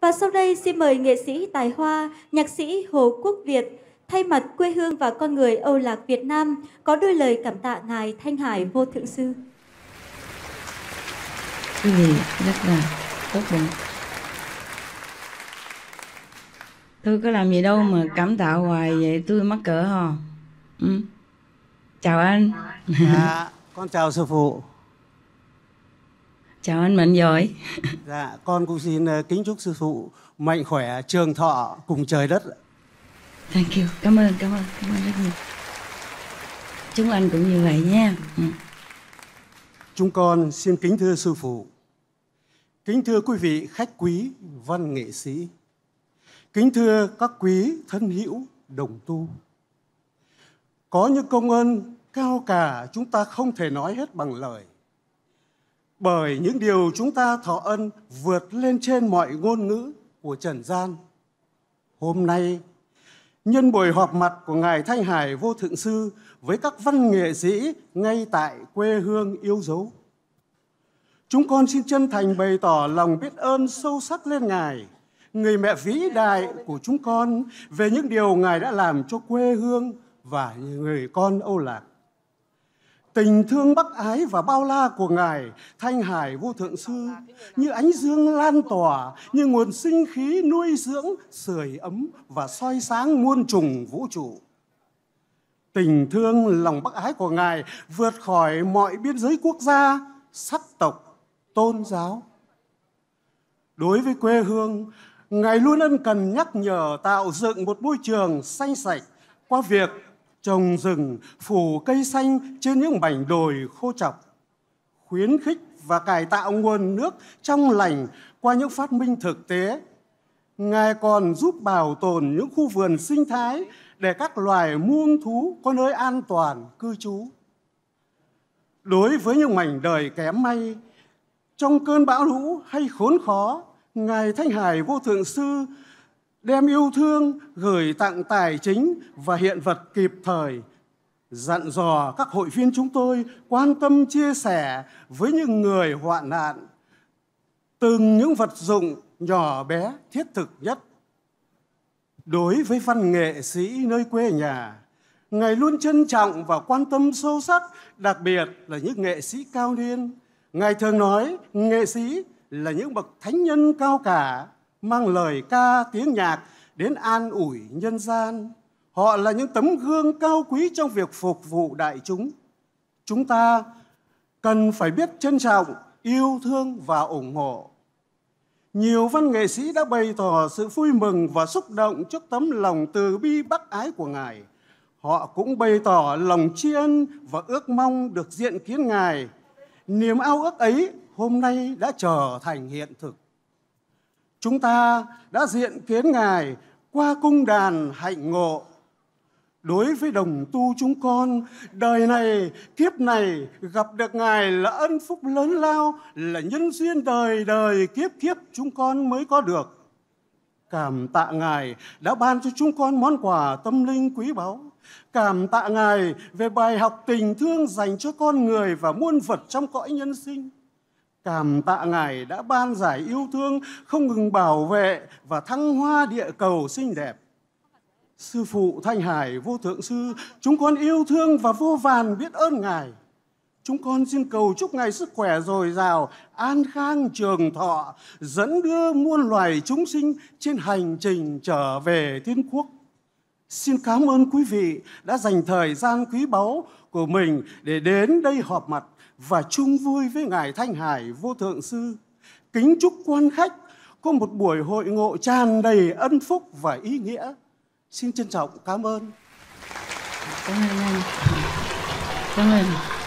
Và sau đây xin mời nghệ sĩ tài hoa, nhạc sĩ Hồ Quốc Việt thay mặt quê hương và con người Âu Lạc Việt Nam có đôi lời cảm tạ Ngài Thanh Hải Vô Thượng Sư. Cái gì rất là tốt đẹp. Tôi có làm gì đâu mà cảm tạ hoài vậy tôi mắc cỡ hò. Ừ. Chào anh. À, con chào sư phụ. Chào anh Mạnh giỏi. Dạ, con cũng xin ờ, kính chúc sư phụ mạnh khỏe, trường thọ cùng trời đất. Thank you. Cảm ơn, cảm ơn, cảm ơn rất nhiều. Chúng anh cũng như vậy nha. Ừ. Chúng con xin kính thưa sư phụ. Kính thưa quý vị khách quý văn nghệ sĩ. Kính thưa các quý thân hữu đồng tu. Có những công ơn cao cả chúng ta không thể nói hết bằng lời bởi những điều chúng ta thọ ân vượt lên trên mọi ngôn ngữ của trần gian. Hôm nay, nhân buổi họp mặt của Ngài Thanh Hải Vô Thượng Sư với các văn nghệ sĩ ngay tại quê hương yêu dấu. Chúng con xin chân thành bày tỏ lòng biết ơn sâu sắc lên Ngài, người mẹ vĩ đại của chúng con về những điều Ngài đã làm cho quê hương và người con Âu Lạc. Tình thương bác ái và bao la của Ngài Thanh Hải vô thượng sư Như ánh dương lan tỏa Như nguồn sinh khí nuôi dưỡng sưởi ấm và soi sáng muôn trùng vũ trụ Tình thương lòng bác ái của Ngài Vượt khỏi mọi biên giới quốc gia Sắc tộc, tôn giáo Đối với quê hương Ngài luôn ân cần nhắc nhở tạo dựng một môi trường xanh sạch qua việc trồng rừng, phủ cây xanh trên những mảnh đồi khô chọc, khuyến khích và cải tạo nguồn nước trong lành qua những phát minh thực tế. Ngài còn giúp bảo tồn những khu vườn sinh thái để các loài muông thú có nơi an toàn cư trú. Đối với những mảnh đời kém may, trong cơn bão lũ hay khốn khó, Ngài Thanh Hải Vô Thượng Sư đem yêu thương gửi tặng tài chính và hiện vật kịp thời dặn dò các hội viên chúng tôi quan tâm chia sẻ với những người hoạn nạn từng những vật dụng nhỏ bé thiết thực nhất đối với văn nghệ sĩ nơi quê nhà ngài luôn trân trọng và quan tâm sâu sắc đặc biệt là những nghệ sĩ cao niên ngài thường nói nghệ sĩ là những bậc thánh nhân cao cả mang lời ca tiếng nhạc đến an ủi nhân gian. Họ là những tấm gương cao quý trong việc phục vụ đại chúng. Chúng ta cần phải biết trân trọng, yêu thương và ủng hộ. Nhiều văn nghệ sĩ đã bày tỏ sự vui mừng và xúc động trước tấm lòng từ bi bác ái của Ngài. Họ cũng bày tỏ lòng tri ân và ước mong được diện kiến Ngài. Niềm ao ước ấy hôm nay đã trở thành hiện thực chúng ta đã diện kiến Ngài qua cung đàn hạnh ngộ. Đối với đồng tu chúng con, đời này, kiếp này gặp được Ngài là ân phúc lớn lao, là nhân duyên đời đời kiếp kiếp chúng con mới có được. Cảm tạ Ngài đã ban cho chúng con món quà tâm linh quý báu. Cảm tạ Ngài về bài học tình thương dành cho con người và muôn vật trong cõi nhân sinh Cảm tạ Ngài đã ban giải yêu thương, không ngừng bảo vệ và thăng hoa địa cầu xinh đẹp. Sư phụ Thanh Hải vô thượng sư, chúng con yêu thương và vô vàn biết ơn Ngài. Chúng con xin cầu chúc Ngài sức khỏe dồi dào, an khang trường thọ, dẫn đưa muôn loài chúng sinh trên hành trình trở về thiên quốc. Xin cảm ơn quý vị đã dành thời gian quý báu của mình để đến đây họp mặt và chung vui với Ngài Thanh Hải Vô Thượng Sư. Kính chúc quan khách có một buổi hội ngộ tràn đầy ân phúc và ý nghĩa. Xin trân trọng cảm ơn. Cảm ơn anh. Cảm ơn.